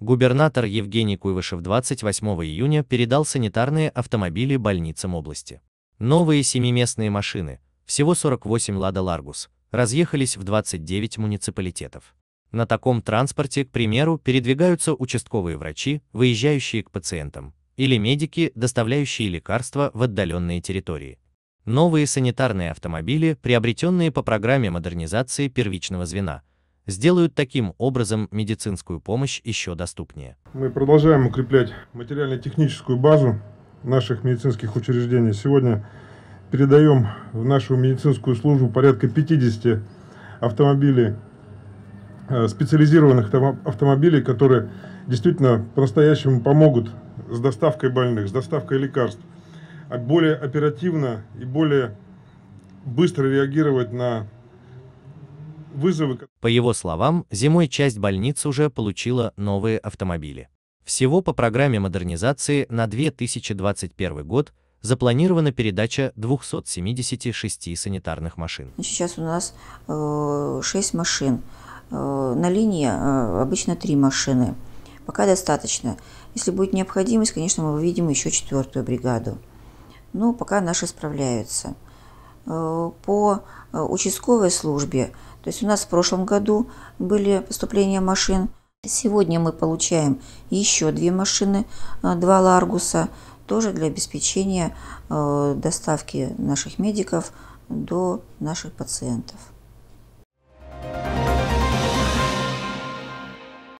Губернатор Евгений Куйвышев 28 июня передал санитарные автомобили больницам области. Новые семиместные машины, всего 48 «Лада Ларгус», разъехались в 29 муниципалитетов. На таком транспорте, к примеру, передвигаются участковые врачи, выезжающие к пациентам, или медики, доставляющие лекарства в отдаленные территории. Новые санитарные автомобили, приобретенные по программе модернизации первичного звена – сделают таким образом медицинскую помощь еще доступнее. Мы продолжаем укреплять материально-техническую базу наших медицинских учреждений. Сегодня передаем в нашу медицинскую службу порядка 50 автомобилей, э, специализированных автомобилей, которые действительно по-настоящему помогут с доставкой больных, с доставкой лекарств, а более оперативно и более быстро реагировать на вызовы. По его словам, зимой часть больниц уже получила новые автомобили. Всего по программе модернизации на 2021 год запланирована передача 276 санитарных машин. Сейчас у нас э, 6 машин. Э, на линии э, обычно три машины. Пока достаточно. Если будет необходимость, конечно, мы выведем еще четвертую бригаду. Но ну, пока наши справляются. Э, по э, участковой службе. То есть у нас в прошлом году были поступления машин. Сегодня мы получаем еще две машины, э, два «Ларгуса», тоже для обеспечения доставки наших медиков до наших пациентов.